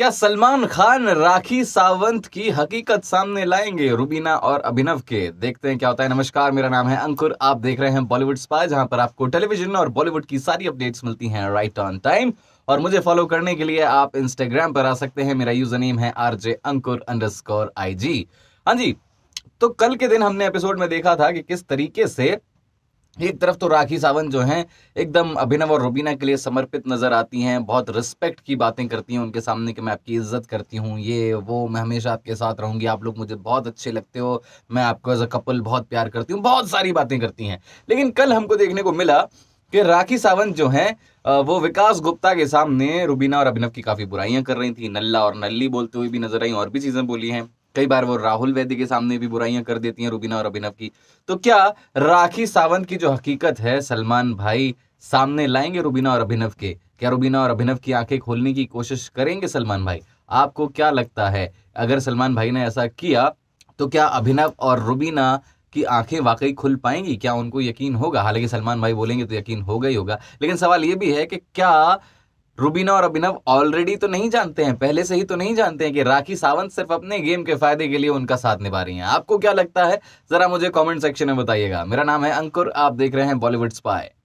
क्या सलमान खान राखी सावंत की हकीकत सामने लाएंगे रुबीना और अभिनव के देखते हैं क्या होता है नमस्कार मेरा नाम है अंकुर आप देख रहे हैं बॉलीवुड स्पाय जहां पर आपको टेलीविजन और बॉलीवुड की सारी अपडेट्स मिलती हैं राइट ऑन टाइम और मुझे फॉलो करने के लिए आप इंस्टाग्राम पर आ सकते हैं मेरा यूजर नेम है R J Ankur underscore I G हाँ जी तो कल के दिन हमने एपिसोड में देखा था कि किस तरीके से एक तरफ तो राखी सावंत जो हैं एकदम अभिनव और रुबीना के लिए समर्पित नज़र आती हैं बहुत रिस्पेक्ट की बातें करती हैं उनके सामने कि मैं आपकी इज्जत करती हूँ ये वो मैं हमेशा आपके साथ रहूँगी आप लोग मुझे बहुत अच्छे लगते हो मैं आपको एज अ कपल बहुत प्यार करती हूँ बहुत सारी बातें करती हैं लेकिन कल हमको देखने को मिला कि राखी सावंत जो हैं वो विकास गुप्ता के सामने रुबीना और अभिनव की काफ़ी बुराइयां कर रही थी नल्ला और नल्ली बोलते हुए भी नजर आई और भी चीज़ें बोली हैं कई बार वो राहुल वैद्य के सामने भी बुराइयां कर देती हैं रुबीना और अभिनव की तो क्या राखी सावंत की जो हकीकत है सलमान भाई सामने लाएंगे रुबीना और अभिनव के क्या रुबीना और अभिनव की आंखें खोलने की कोशिश करेंगे सलमान भाई आपको क्या लगता है अगर सलमान भाई ने ऐसा किया तो क्या अभिनव और रुबीना कि आंखें वाकई खुल पाएंगी क्या उनको यकीन होगा हालांकि सलमान भाई बोलेंगे तो यकीन होगा ही होगा लेकिन सवाल ये भी है कि क्या रूबीना और अभिनव ऑलरेडी तो नहीं जानते हैं पहले से ही तो नहीं जानते हैं कि राखी सावंत सिर्फ अपने गेम के फायदे के लिए उनका साथ निभा रही हैं आपको क्या लगता है जरा मुझे कमेंट सेक्शन में बताइएगा मेरा नाम है अंकुर आप देख रहे हैं बॉलीवुड स्पाई